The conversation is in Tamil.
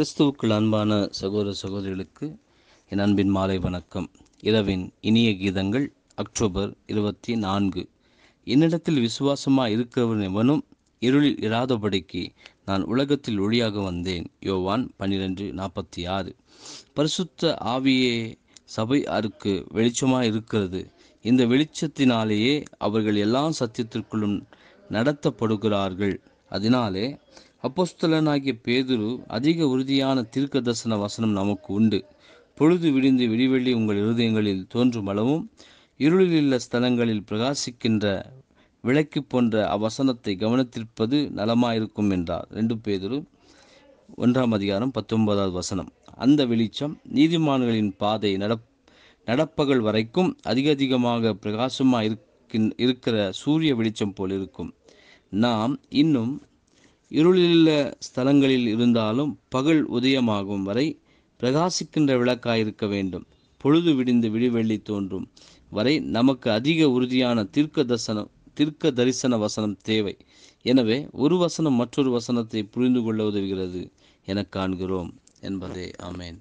கிறிஸ்துவுக்குள் அன்பான சகோதர சகோதரிகளுக்கு என் அன்பின் மாலை வணக்கம் இரவின் இனிய கீதங்கள் அக்டோபர் இருபத்தி நான்கு என்னிடத்தில் விசுவாசமாக இருக்கிறவன் எவனும் இருளில் இராதபடிக்கு நான் உலகத்தில் ஒளியாக வந்தேன் யோவான் பன்னிரெண்டு நாற்பத்தி ஆறு பரிசுத்த ஆவியே சபை அருக்கு வெளிச்சமாக இருக்கிறது இந்த வெளிச்சத்தினாலேயே அவர்கள் எல்லா சத்தியத்திற்குள்ளும் நடத்தப்படுகிறார்கள் அதனாலே அப்போஸ்தலனாகிய பேதுரு அதிக உறுதியான தீர்க்க தரிசன வசனம் நமக்கு உண்டு பொழுது விடிந்து விடிவெள்ளி உங்கள் இருதயங்களில் தோன்றும் அளவும் இருளில் ஸ்தலங்களில் பிரகாசிக்கின்ற விளக்கு போன்ற அவசனத்தை கவனித்திருப்பது நலமாயிருக்கும் என்றார் ரெண்டு பேதரும் ஒன்றாம் அதிகாரம் பத்தொன்பதாவது வசனம் அந்த வெளிச்சம் நீதிமான்களின் பாதை நட நடப்பகல் வரைக்கும் அதிக அதிகமாக பிரகாசமாக இருக்கின் இருக்கிற சூரிய வெளிச்சம் போல் இருக்கும் நாம் இன்னும் இருளிலுள்ள ஸ்தலங்களில் இருந்தாலும் பகல் உதயமாகும் வரை பிரகாசிக்கின்ற விளக்காயிருக்க வேண்டும் பொழுது விடிந்து விடிவெள்ளி தோன்றும் வரை நமக்கு அதிக உறுதியான தீர்க்க தர்சனம் தீர்க்க தரிசன வசனம் தேவை எனவே ஒரு வசனம் மற்றொரு வசனத்தை புரிந்து கொள்ள உதவுகிறது என காண்கிறோம் என்பதே அமேன்